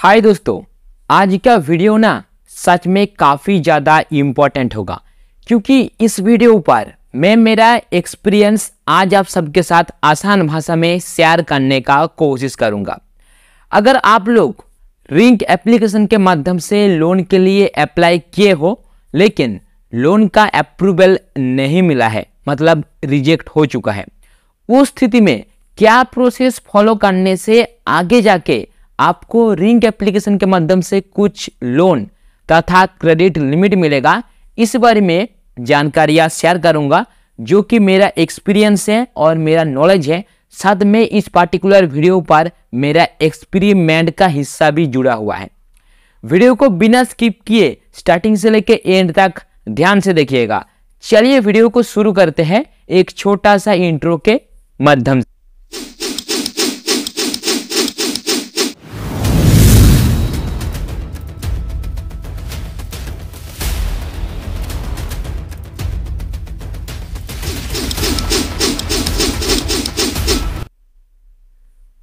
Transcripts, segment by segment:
हाय दोस्तों आज का वीडियो ना सच में काफ़ी ज़्यादा इम्पोर्टेंट होगा क्योंकि इस वीडियो पर मैं मेरा एक्सपीरियंस आज आप सबके साथ आसान भाषा में शेयर करने का कोशिश करूंगा अगर आप लोग रिंक एप्लीकेशन के माध्यम से लोन के लिए अप्लाई किए हो लेकिन लोन का अप्रूवल नहीं मिला है मतलब रिजेक्ट हो चुका है उस स्थिति में क्या प्रोसेस फॉलो करने से आगे जाके आपको रिंग एप्लीकेशन के माध्यम से कुछ लोन तथा क्रेडिट लिमिट मिलेगा इस बारे में जानकारियां शेयर करूंगा जो कि मेरा एक्सपीरियंस है और मेरा नॉलेज है साथ में इस पार्टिकुलर वीडियो पर मेरा एक्सपेरिमेंट का हिस्सा भी जुड़ा हुआ है वीडियो को बिना स्किप किए स्टार्टिंग से लेकर एंड तक ध्यान से देखिएगा चलिए वीडियो को शुरू करते हैं एक छोटा सा इंट्रो के माध्यम से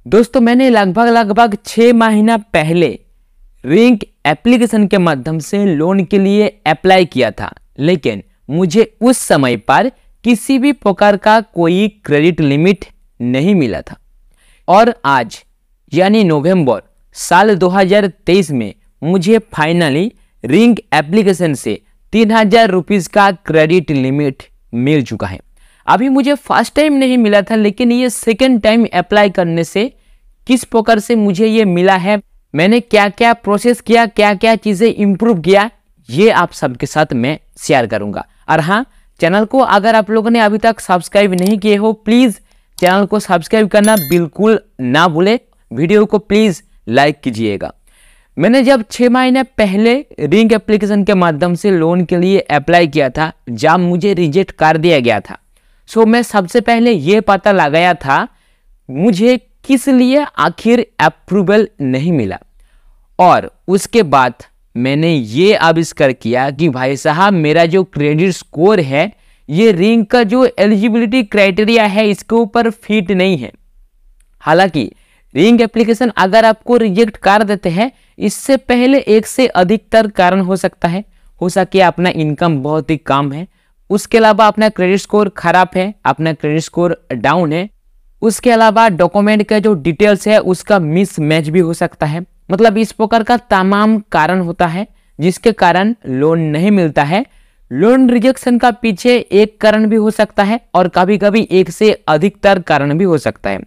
दोस्तों मैंने लगभग लगभग छः महीना पहले रिंक एप्लीकेशन के माध्यम से लोन के लिए अप्लाई किया था लेकिन मुझे उस समय पर किसी भी प्रकार का कोई क्रेडिट लिमिट नहीं मिला था और आज यानी नवंबर साल 2023 में मुझे फाइनली रिंग एप्लीकेशन से तीन हजार रुपीज़ का क्रेडिट लिमिट मिल चुका है अभी मुझे फर्स्ट टाइम नहीं मिला था लेकिन ये सेकेंड टाइम अप्लाई करने से किस प्रकार से मुझे ये मिला है मैंने क्या क्या प्रोसेस किया क्या क्या चीज़ें इम्प्रूव किया ये आप सबके साथ मैं शेयर करूंगा और हाँ चैनल को अगर आप लोगों ने अभी तक सब्सक्राइब नहीं किए हो प्लीज़ चैनल को सब्सक्राइब करना बिल्कुल ना भूले वीडियो को प्लीज़ लाइक कीजिएगा मैंने जब छः महीने पहले रिंग एप्लीकेशन के माध्यम से लोन के लिए अप्लाई किया था जब मुझे रिजेक्ट कर दिया गया था सो मैं सबसे पहले ये पता लगाया था मुझे किस लिए आखिर अप्रूवल नहीं मिला और उसके बाद मैंने ये आविष्कार किया कि भाई साहब मेरा जो क्रेडिट स्कोर है ये रिंग का जो एलिजिबिलिटी क्राइटेरिया है इसके ऊपर फिट नहीं है हालांकि रिंग एप्लीकेशन अगर आपको रिजेक्ट कर देते हैं इससे पहले एक से अधिकतर कारण हो सकता है हो सके अपना इनकम बहुत ही कम है उसके अलावा अपना क्रेडिट स्कोर खराब है अपना क्रेडिट स्कोर डाउन है उसके अलावा डॉक्यूमेंट का जो डिटेल्स है उसका मिसमैच भी हो सकता है मतलब इस प्रकार का तमाम कारण होता है जिसके कारण लोन नहीं मिलता है लोन रिजेक्शन का पीछे एक कारण भी हो सकता है और कभी कभी एक से अधिकतर कारण भी हो सकता है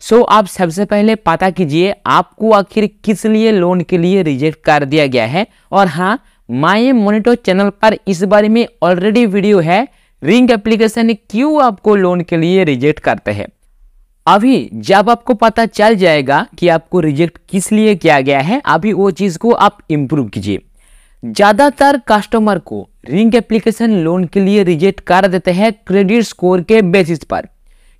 सो so, आप सबसे पहले पता कीजिए आपको आखिर किस लिए लोन के लिए रिजेक्ट कर दिया गया है और हाँ माई मोनिटो चैनल पर इस बारे में ऑलरेडी वीडियो है रिंग एप्लीकेशन क्यों आपको लोन के लिए रिजेक्ट करते हैं अभी जब आपको पता चल जाएगा कि आपको रिजेक्ट किस लिए किया गया है अभी वो चीज़ को आप इम्प्रूव कीजिए ज़्यादातर कस्टमर को रिंग एप्लीकेशन लोन के लिए रिजेक्ट कर देते हैं क्रेडिट स्कोर के बेसिस पर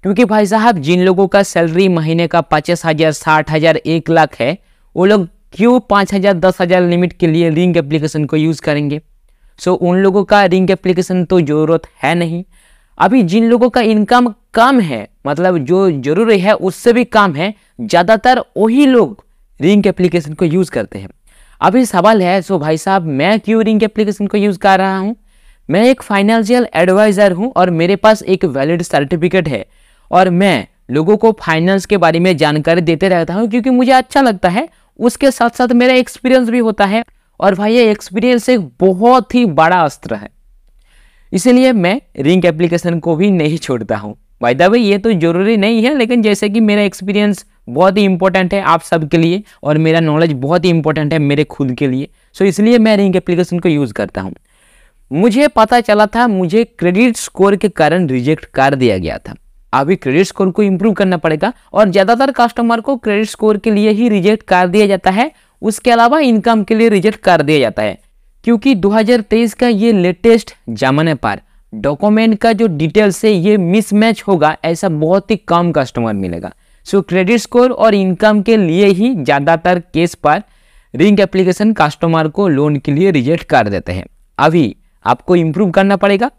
क्योंकि भाई साहब जिन लोगों का सैलरी महीने का पचास हज़ार साठ हज़ार एक लाख है वो लोग क्यों पाँच हज़ार दस हज़ार लिमिट के लिए रिंग एप्लीकेशन को यूज़ करेंगे सो उन लोगों का रिंग एप्लीकेशन तो ज़रूरत है नहीं अभी जिन लोगों का इनकम कम है मतलब जो जरूरी है उससे भी कम है ज़्यादातर वही लोग रिंग एप्लीकेशन को यूज़ करते हैं अभी सवाल है सो भाई साहब मैं क्यों रिंग एप्लीकेशन को यूज़ कर रहा हूँ मैं एक फाइनेंशियल एडवाइज़र हूँ और मेरे पास एक वैलिड सर्टिफिकेट है और मैं लोगों को फाइनेंस के बारे में जानकारी देते रहता हूँ क्योंकि मुझे अच्छा लगता है उसके साथ साथ मेरा एक्सपीरियंस भी होता है और भाई ये एक्सपीरियंस एक बहुत ही बड़ा अस्त्र है इसीलिए मैं रिंक एप्लीकेशन को भी नहीं छोड़ता हूँ भाई दावे ये तो जरूरी नहीं है लेकिन जैसे कि मेरा एक्सपीरियंस बहुत ही इंपॉर्टेंट है आप सबके लिए और मेरा नॉलेज बहुत ही इंपॉर्टेंट है मेरे खुद के लिए सो so, इसलिए मैं रिंक एप्लीकेशन को यूज़ करता हूँ मुझे पता चला था मुझे क्रेडिट स्कोर के कारण रिजेक्ट कर दिया गया था अभी क्रेडिट स्कोर को इम्प्रूव करना पड़ेगा और ज़्यादातर कस्टमर को क्रेडिट स्कोर के लिए ही रिजेक्ट कर दिया जाता है उसके अलावा इनकम के लिए रिजेक्ट कर दिया जाता है क्योंकि 2023 का ये लेटेस्ट जमाने पर डॉक्यूमेंट का जो डिटेल्स है ये मिसमैच होगा ऐसा बहुत ही कम कस्टमर मिलेगा सो क्रेडिट स्कोर और इनकम के लिए ही ज़्यादातर केस पर रिंग एप्लीकेशन कस्टमर को लोन के लिए रिजेक्ट कर देते हैं अभी आपको इम्प्रूव करना पड़ेगा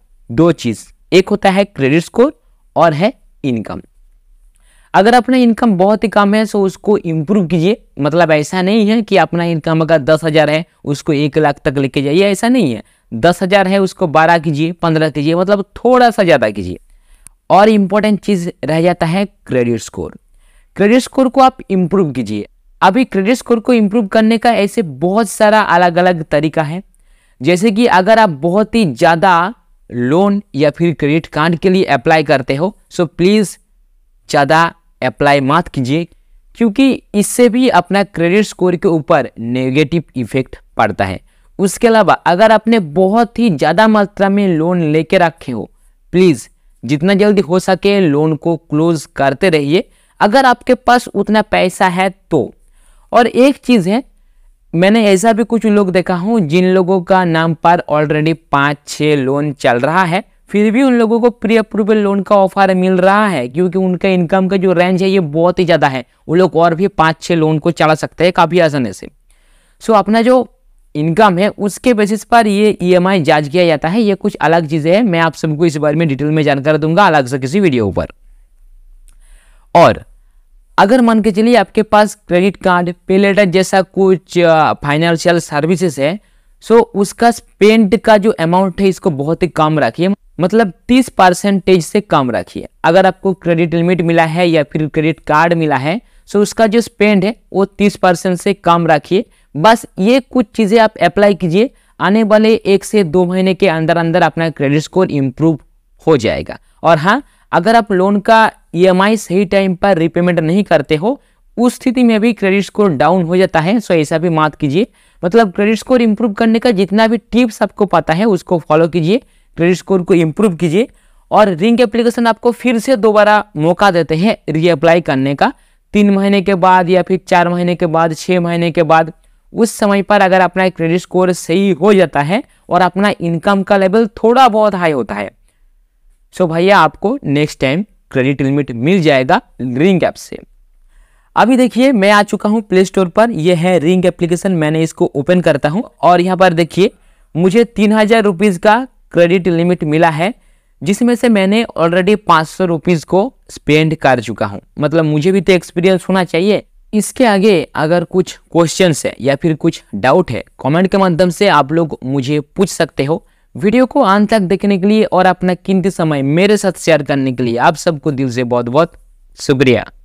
दो चीज़ एक होता है क्रेडिट स्कोर और है इनकम अगर अपना इनकम बहुत ही कम है सो तो उसको इम्प्रूव कीजिए मतलब ऐसा नहीं है कि अपना इनकम अगर दस हज़ार है उसको एक लाख तक लेके जाइए ऐसा नहीं है दस हज़ार है उसको बारह कीजिए पंद्रह कीजिए मतलब थोड़ा सा ज़्यादा कीजिए और इम्पोर्टेंट चीज़ रह जाता है क्रेडिट स्कोर क्रेडिट स्कोर को आप इम्प्रूव कीजिए अभी क्रेडिट स्कोर को इम्प्रूव करने का ऐसे बहुत सारा अलग अलग तरीका है जैसे कि अगर आप बहुत ही ज़्यादा लोन या फिर क्रेडिट कार्ड के लिए अप्लाई करते हो सो प्लीज़ ज़्यादा अप्लाई मत कीजिए क्योंकि इससे भी अपना क्रेडिट स्कोर के ऊपर नेगेटिव इफेक्ट पड़ता है उसके अलावा अगर आपने बहुत ही ज़्यादा मात्रा में लोन लेके रखे हो प्लीज़ जितना जल्दी हो सके लोन को क्लोज करते रहिए अगर आपके पास उतना पैसा है तो और एक चीज़ है मैंने ऐसा भी कुछ लोग देखा हूँ जिन लोगों का नाम पर ऑलरेडी पाँच छः लोन चल रहा है फिर भी उन लोगों को प्री अप्रूवल लोन का ऑफर मिल रहा है क्योंकि उनका इनकम का जो रेंज है ये बहुत ही ज़्यादा है वो लोग और भी पाँच छः लोन को चला सकते हैं काफ़ी आसानी से सो अपना जो इनकम है उसके बेसिस पर ये ईएमआई e जांच किया जाता है ये कुछ अलग चीज़ें हैं मैं आप सबको इस बारे में डिटेल में जानकारी दूंगा अलग से किसी वीडियो पर और अगर मान के चलिए आपके पास क्रेडिट कार्ड पे लेटर जैसा कुछ फाइनेंशियल सर्विसेज है सो उसका स्पेंड का जो अमाउंट है इसको बहुत ही कम रखिए मतलब 30 परसेंटेज से कम रखिए अगर आपको क्रेडिट लिमिट मिला है या फिर क्रेडिट कार्ड मिला है सो उसका जो स्पेंड है वो 30 परसेंट से कम रखिए बस ये कुछ चीज़ें आप अप्लाई कीजिए आने वाले एक से दो महीने के अंदर अंदर अपना क्रेडिट स्कोर इम्प्रूव हो जाएगा और हाँ अगर आप लोन का ई e सही टाइम पर रिपेमेंट नहीं करते हो उस स्थिति में भी क्रेडिट स्कोर डाउन हो जाता है सो ऐसा भी मत कीजिए मतलब क्रेडिट स्कोर इंप्रूव करने का जितना भी टिप्स आपको पता है उसको फॉलो कीजिए क्रेडिट स्कोर को इम्प्रूव कीजिए और रिंग एप्लीकेशन आपको फिर से दोबारा मौका देते हैं रीअप्लाई करने का तीन महीने के बाद या फिर चार महीने के बाद छः महीने के बाद उस समय पर अगर अपना क्रेडिट स्कोर सही हो जाता है और अपना इनकम का लेवल थोड़ा बहुत हाई होता है सो तो भैया आपको नेक्स्ट टाइम क्रेडिट लिमिट मिल जाएगा रिंग ऐप से अभी देखिए मैं आ चुका हूँ प्ले स्टोर पर यह है रिंग एप्लीकेशन मैंने इसको ओपन करता हूँ और यहाँ पर देखिए मुझे तीन हज़ार रुपीज़ का क्रेडिट लिमिट मिला है जिसमें से मैंने ऑलरेडी पाँच सौ रुपीज़ को स्पेंड कर चुका हूँ मतलब मुझे भी तो एक्सपीरियंस होना चाहिए इसके आगे अगर कुछ क्वेश्चन है या फिर कुछ डाउट है कमेंट के माध्यम से आप लोग मुझे पूछ सकते हो वीडियो को अंत तक देखने के लिए और अपना कीमती समय मेरे साथ शेयर करने के लिए आप सबको दिल से बहुत बहुत शुक्रिया